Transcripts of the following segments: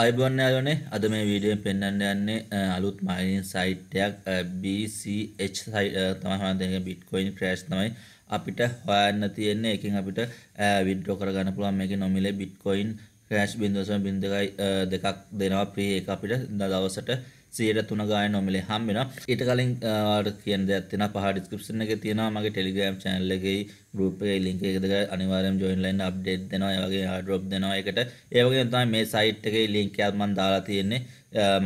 අයිබන්න අයනේ අද මේ වීඩියෙන් පෙන්න්න යන්නේ අලුත් මයිනින් සයිට්යක් BCH තමහන්දක බිට්කොයින් ක්‍රේෂ් තමයි අපිට හොයන්න තියෙන්නේ එකින් අපිට විඩ්ඩෝ කරගන්න පුළුවන් මේක නොමිලේ බිට්කොයින් ක්‍රේෂ් බිඳුවසම බිඳකයි දෙකක් දෙනවා ප්‍රිය එක අපිට දවසට සියයට තුනගාය නොමිලේ හම් වෙන ඊට කලින් කියන දෙයක්තින පහඩිස්කපෂන එක තියෙනවා මගේ ටෙලිග්‍රම් චැනල්ලගේ ගරුපේ ලින්ක එකක අනිවාරම් ජොයින්ලයින් අප්ඩේට් දෙනවා ඒවගේ හාඩරොප් දෙනවා එකට ඒවගේ තමයි මේ සයිට් එකේ ලින්ක අත්මන් දාලා තියෙන්නේ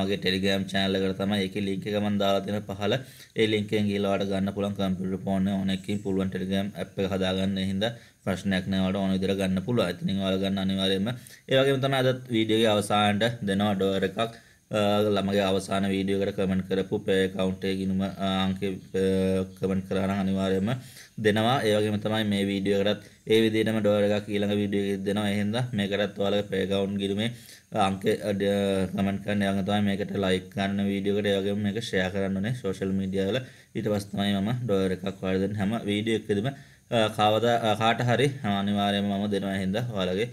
මගේ ටෙලිග්‍රම් channel එකට තමයි ඒකේ link එක මම දාලා තියෙන පහල ඒ link එකෙන් ගිහලා වට ගන්න පුළුවන් computer phone එක ඕනෙකින් පුළුවන් telegram app එක හදාගන්න හින්දා ප්‍රශ්නයක් නෑවට ඕන විදිහට ගන්න පුළුවන්. ඉතින් ඔයාලා ගන්න අනිවාර්යයෙන්ම ඒ වගේම තමයි අදත් වීඩියෝගේ අවසානට දෙනවා ඩෝර් එකක්. ළමගේ අවසාන වීඩියෝකට කමෙන්ට් කරපු පේ account එකේ ගිණුම අංකේ කමෙන්ට් කරා නම් අනිවාර්යයෙන්ම දෙනවා. ඒ වගේම තමයි මේ වීඩියෝ එකටත් ඒ විදිහටම ඩොලර් එකක් ඊළඟ වීඩියෝ එකෙත් දෙනවා. ඒ හින්දා මේකටත් ඔයාලගේ පේ account ගිණුමේ අංක කමෙන්ට් කරන්න යන තමයි මේකට ලයික් කරන වීඩියෝ එකට ඒ වගේම මේක ෂෙයා කරන්න ඕනේ සෝෂල් මීඩියා වල. ඊට පස්සේ තමයි මම ඩොලර් එකක් ඔයාලට දෙන හැම වීඩියෝ එකකදීම කවදා කාට හරි අනිවාර්යයෙන්ම මම දෙනවා. ඒ හින්දා ඔයාලගේ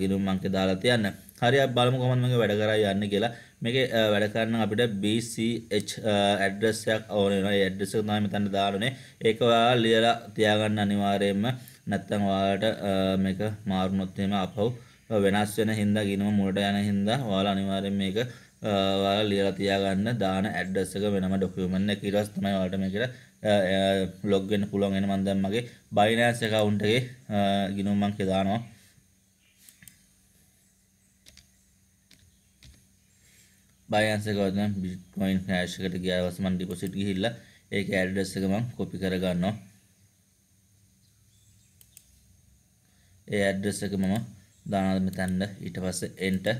ගිණුම් අංකේ දාලා තියන්න. හරි බලමු කොහොමද මේක වැඩ කරා යන්න කියලා. මේකේ වැඩ කරන්න අපිට BCH ඇඩ්‍රස් එකක් ඕන වෙනවා. ඒ ඇඩ්‍රස් එක තමයි මෙතන දාලානේ. ඒක ඔයාලා ලියලා තියාගන්න අනිවාර්යයෙන්ම. නැත්නම් ඔයාලට මේක මාරුනොත් එහෙම අපහු වෙනස් වෙන හින්දා ගිනම මුලට යන හින්දා ඔයාලා අනිවාර්යයෙන් මේක ඔයාලා ලියලා තියාගන්න දාන ඇඩ්‍රස් එක වෙනම ඩොකියුමන්ට් එක ඊට පස්සේ තමයි ඔයාලට මේකට ලොග් වෙන්න පුළුවන් වෙන මම දැන් මගේ Binance account එකේ ගිනුම් මං කියලා දානවා. බයන්ස ගොදම් බිට්කොයින් ෆෑශ්කට ගියාවස මන් ඩිපොසිට් ගිහිල්ලා ඒක ඇඩ්‍රස් එක මම කොපි කරගන්නවා ඒ ඇඩ්‍රස් එක මම දානවා මෙතනට ඊට පස්සේ එන්ටර්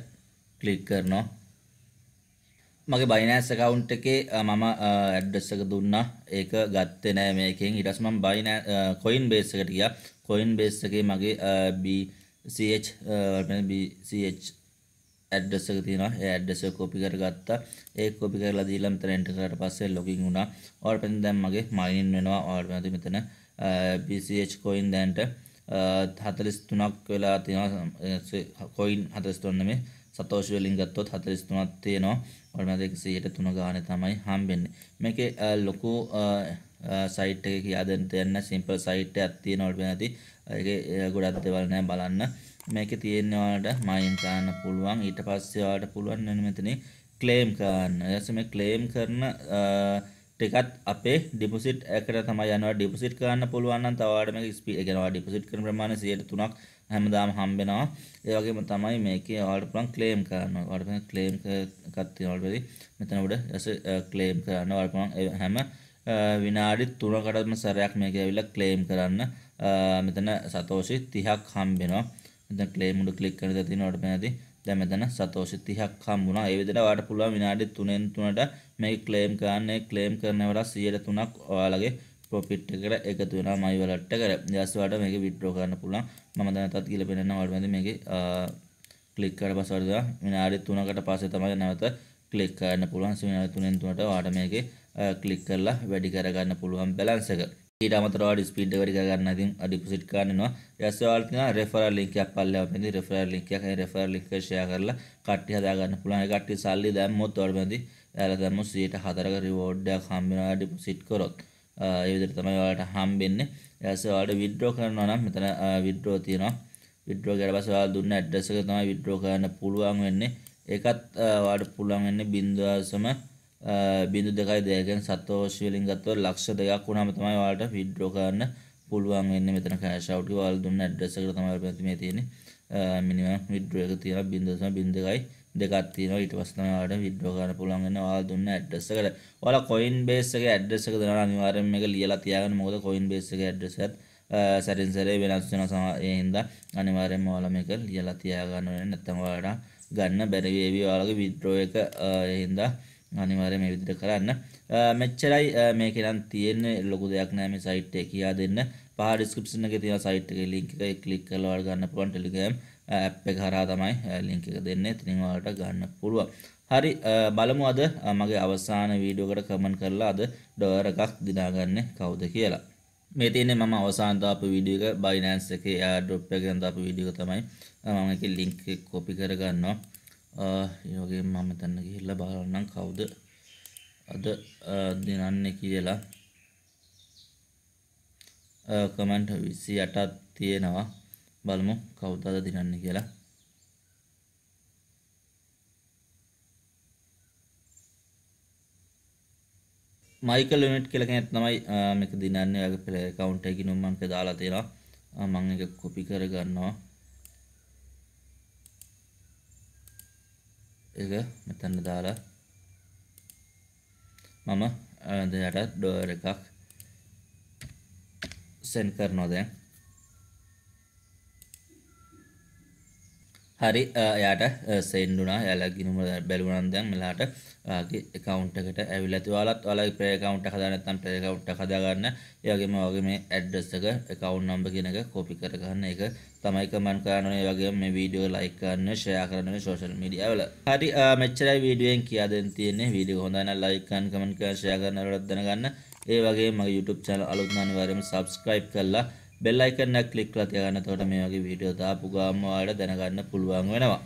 ක්ලික් කරනවා මගේ බයිනෑන්ස් account එකේ මම ඇඩ්‍රස් එක දුන්නා ඒක ගත්තේ නෑ මේකෙන් ඊට පස්සේ මම බයිනෑ කොයින් බේස් එකට ගියා කොයින් බේස් එකේ මගේ BCH BCH ඇඩ්ඩස් එක තියෙනවා ඒ ඇඩ්ඩස් එක කොපි කරගත්තා ඒක කොපි කරලා දීලා මෙතන එන්ටර් කරලා පස්සේ ලොගින් වුණා ඔයාලට මෙතන දැන් මගේ මයිනින් වෙනවා ඔයාලට මෙතන BCH coin දැන්ට 43ක් වෙලා තියෙනවා coin 43 නෙමෙයි සතෝෂ වලින් ගත්තොත් 43ක් තියෙනවා ඔයාලට 103 ගානේ තමයි හම්බෙන්නේ මේකේ ලොකු සයිට් එක කියා දෙන්න යන්න සිම්පල් සයිට් එකක් තියෙනවා ඔයාලට නැති ඒකේ ගොඩක් දේවල් නැහැ බලන්න මේකේ තියෙන ඔයාලට මයින් කරන්න පුළුවන් ඊට පස්සේ ඔයාලට පුළුවන් මෙන්න මෙතන ක්ලේම් කරන්න ඊට මේ ක්ලේම් කරන ටිකත් අපේ ඩිපොසිට් එකට තමයි යනවා ඩිපොසිට් කරන්න පුළුවන් නම් තවාඩ මේක ස්පීඩ් ඒ කියන්නේ ඔයා ඩිපොසිට් කරන ප්‍රමාණය 3ක් හැමදාම හම්බෙනවා ඒ වගේම තමයි මේකේ ඔයාලට පුළුවන් ක්ලේම් කරන්න ඔයාලට පුළුවන් ක්ලේම් එකක් තියෙනවා ඔයාලට මෙතන උඩ ඇස ක්ලේම් කරන්න ඔයාලට පුළුවන් හැම විනාඩි 3කටම සැරයක් මේක ඇවිල්ලා ක්ලේම් කරන්න මෙතන සතෝෂි 30ක් හම්බ වෙනවා මෙතන ක්ලේම් උඩ ක්ලික් කරලා තියෙනවට පෙනදී දැන් මෙතන සතෝෂි 30ක් හම්බ වුණා ඒ විදිහට ඔයාලට පුළුවන් විනාඩි 3න් 3ට මේක ක්ලේම් කරන්න ක්ලේම් කරන වෙලාව 103ක් ඔයාලගේ ප්‍රොෆිට් එකට එකතු වෙනවා මයි වලට් එකට ඊට පස්සේ ඔයාලට මේක විත්ඩ්‍රෝ කරන්න පුළුවන් මම දැන් තත් කියලා පෙන්නනවා ඔයාලට මේකේ ක්ලික් කරලා පස්සේ විනාඩි 3කට පස්සේ තමයි නැවත ක්ලික් කරන්න පුළුවන් සුවිනාඩි තුනෙන් තුනට ඔයාලට මේකේ ක්ලික් කරලා වැඩි කරගන්න පුළුවන් බැලන්ස් එක. ඊට අමතරව ඔයාලට ස්පීඩ් එක වැඩි කරගන්න ඉතින් ඩිපොසිට් කරන්න එනවා. ඊට පස්සේ ඔයාලට තියෙනවා රෙෆරල් ලින්ක් එකක් පල්ලෙව මෙන්දි රෙෆරල් ලින්ක් එකක්. ඒ රෙෆරල් ලින්ක් එක ෂෙයා කරලා කට්ටිය හදාගන්න පුළුවන්. ඒ කට්ටිය සල්ලි දැම්මොත් ඔයාලට මෙන්දි එයාලා දැම්මොත් 104ක රිවෝඩ් එකක් හම්බ වෙනවා ඩිපොසිට් කරොත්. ඒ විදිහට තමයි ඔයාලට හම්බෙන්නේ. ඊට පස්සේ ඔයාලට විත්ඩ්‍රෝ කරනවා නම් මෙතන විත්ඩ්‍රෝ තියෙනවා. විත්ඩ්‍රෝ කරලා පස්සේ ඔයාලා දුන්න ඇඩ්‍රස් එක තමයි විත්ඩ්‍රෝ කරන්න පුළුවන් වෙන්නේ. ඒකත් වාට පුළුවන් වෙන්නේ බිඳුවාසම බිඳු දෙකයි දෙකෙන් සතෝෂ වලින් ගත්තොත් ලක්ෂ දෙකක් වුණාම තමයි ඔයාලට විඩ්‍රෝ කරන්න පුළුවන් වෙන්නේ මෙතන කෑෂ් අවුට් එක ඔයාලා දුන්න ඇඩ්‍රස් එකට තමයි ප්‍රතිමේ තියෙන්නේ මිනිමම් විඩ්‍රෝ එක තියෙනවා 0.2යි දෙකක් තියෙනවා ඊට පස්සේ තමයි ඔයාලට විඩ්‍රෝ කරන්න පුළුවන් වෙන්නේ ඔයාලා දුන්න ඇඩ්‍රස් එකට. ඔයාලා Coinbase එකේ ඇඩ්‍රස් එක දෙනවා අනිවාර්යයෙන්ම මේක ලියලා තියාගන්න මොකද Coinbase එකේ ඇඩ්‍රස් එකත් සැරින් සැරේ වෙනස් වෙනවා ඒ හින්දා අනිවාර්යයෙන්ම ඔයාලා මේක ලියලා තියාගන්න වෙන නැත්නම් ඔයාලට ගන්න බැරි වේවි ඔයාලගේ විඩ්‍රෝ එක ඒ හින්දා අනිවාර්යයෙන් මේ විදිහට කරන්න මෙච්චරයි මේකේ නම් තියෙන්නේ ලොකු දෙයක් නෑ මේ සයිට් එක කියා දෙන්න පහ ඩිස්ක්‍රිප්ෂන් එකේ තියෙන සයිට් එකේ link එක ක්ලික් කරලා ඔයාලා ගන්න පුළුවන් Telegram app එක හරහා තමයි link එක දෙන්නේ එතනින් ඔයාලට ගන්න පුළුවන් හරි බලමු අද මගේ අවසාන වීඩියෝ එකට කමෙන්ට් කරලා අද ඩොලර් එකක් දිනාගන්නේ කවුද කියලා මේ තියෙන්නේ මම අවසාන දාපු වීඩියෝ එක Binance එකේ airdrop එක ගැන දාපු වීඩියෝ එක තමයි මම ඒකේ link එක copy කරගන්නවා ඒ වගේම මම මෙතන ගිහිල්ලා බලන්නම් කවුද අද දිනන්නේ කියලා කමෙන්ට් 28ක් තියෙනවා බලමු කවුද අද දිනන්නේ කියලා මයිකල් ලෙනට් කියලා කෙනෙක් තමයි මේක දිනන්නේ. ඔයාගේ ප්ලේ account එකේ නම් මම දාලා තියෙනවා. මම ඒක copy කර ගන්නවා. ඒක මෙතන දාලා මම දැන් යට ඩොලර් එකක් send කරනවා දැන්. හරි එයාට සෙන්ඩුනා යාලා ගිනුම බැලුවනම් දැන් මෙලාට ඔයාගේ account එකට ඇවිල්ලා තියාලත් ඔයාලගේ play account එක හදා නැත්නම් play account එක හදා ගන්න. ඒ වගේම ඔයාගේ මේ address එක account number කියන එක copy කර ගන්න. ඒක තමයි comment කරන්න ඕනේ. ඒ වගේම මේ වීඩියෝ like කරන්න, share කරන්න මේ social media වල. හරි මෙච්චරයි වීඩියෝෙන් කියා දෙන්න තියෙන්නේ. වීඩියෝ හොඳ නම් like කරන්න, comment කරන්න, share කරන්න වලත් දැනගන්න. ඒ වගේම මගේ YouTube channel අලුත් නම් අනිවාර්යයෙන්ම subscribe කරලා බෙල් අයිකන් එකක් ක්ලික් කරලා තියාගන්න. එතකොට මේ වගේ වීඩියෝ දාපු ගාම ඔයාලට දැනගන්න පුළුවන් වෙනවා.